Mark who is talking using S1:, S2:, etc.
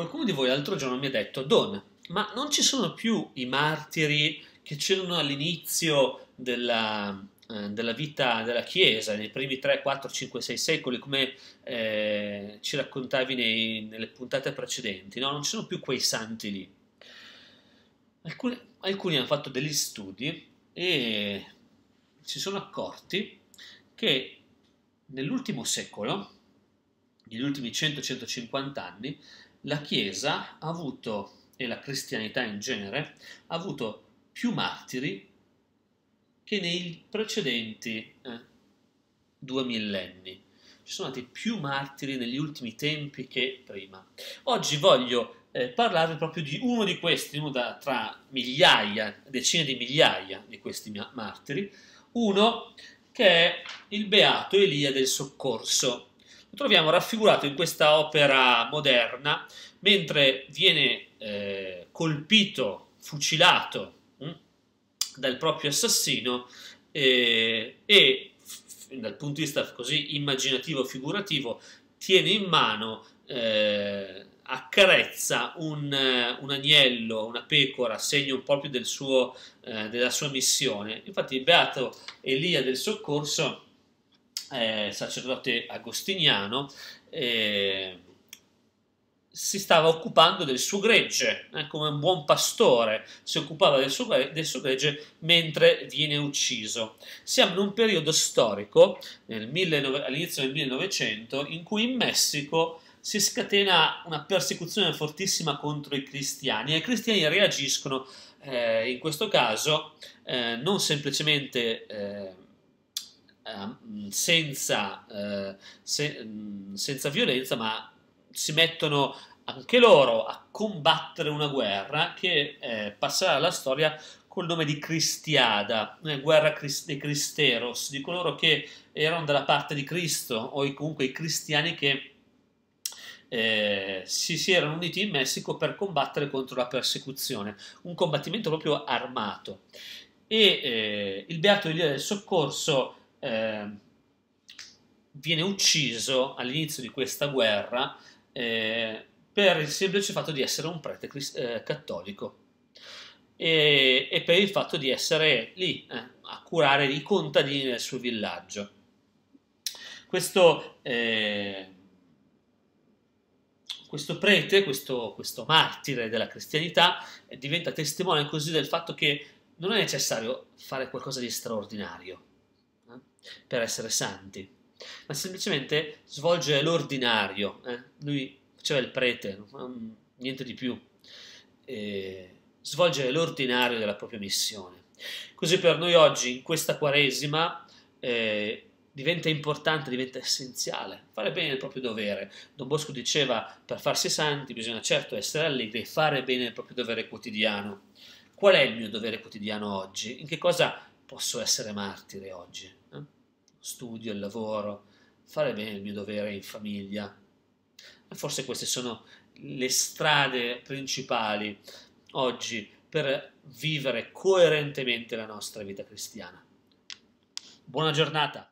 S1: Qualcuno di voi l'altro giorno mi ha detto, Don, ma non ci sono più i martiri che c'erano all'inizio della, eh, della, vita della Chiesa, nei primi 3, 4, 5, 6 secoli, come eh, ci raccontavi nei, nelle puntate precedenti, no? Non ci sono più quei santi lì. Alcuni, alcuni hanno fatto degli studi e si sono accorti che nell'ultimo secolo, negli ultimi 100-150 anni, la Chiesa ha avuto, e la cristianità in genere, ha avuto più martiri che nei precedenti eh, due millenni. Ci sono stati più martiri negli ultimi tempi che prima. Oggi voglio eh, parlare proprio di uno di questi, uno da, tra migliaia, decine di migliaia di questi martiri, uno che è il beato Elia del Soccorso lo troviamo raffigurato in questa opera moderna mentre viene eh, colpito, fucilato mh, hm, dal proprio assassino eh, e dal punto di vista così immaginativo figurativo tiene in mano eh, accarezza un, eh, un, agnello, una pecora, segno proprio del suo, eh, della sua missione. Infatti il beato Elia del soccorso eh, sacerdote agostiniano, eh, si stava occupando del suo gregge, eh, come un buon pastore si occupava del suo, del suo, gregge mentre viene ucciso. Siamo in un periodo storico, all'inizio del 1900, in cui in Messico si scatena una persecuzione fortissima contro i cristiani e i cristiani reagiscono eh, in questo caso eh, non semplicemente eh, Ehm, senza, eh, se, senza violenza, ma si mettono anche loro a combattere una guerra che eh, passerà alla storia col nome di Cristiada, eh, guerra dei Cristeros, di coloro che erano dalla parte di Cristo o comunque i cristiani che eh, si, si, erano uniti in Messico per combattere contro la persecuzione, un combattimento proprio armato. E eh, il Beato Elia del Soccorso eh, viene ucciso all'inizio di questa guerra eh, per il semplice fatto di essere un prete crist- eh, cattolico e, e, per il fatto di essere lì eh, a curare i contadini del suo villaggio. Questo eh, questo prete, questo, questo, martire della cristianità, diventa testimone così del fatto che non è necessario fare qualcosa di straordinario, per essere santi, ma semplicemente svolge l'ordinario. Eh? Lui faceva il prete, niente di più. E svolge l'ordinario della propria missione. Così per noi oggi, in questa Quaresima, eh, diventa importante, diventa essenziale fare bene il proprio dovere. Don Bosco diceva, per farsi santi bisogna certo essere allegri e fare bene il proprio dovere quotidiano. Qual è il mio dovere quotidiano oggi? In che cosa posso essere martire oggi? studio, il lavoro, fare bene il mio dovere in famiglia. forse queste sono le strade principali oggi per vivere coerentemente la nostra vita cristiana. Buona giornata!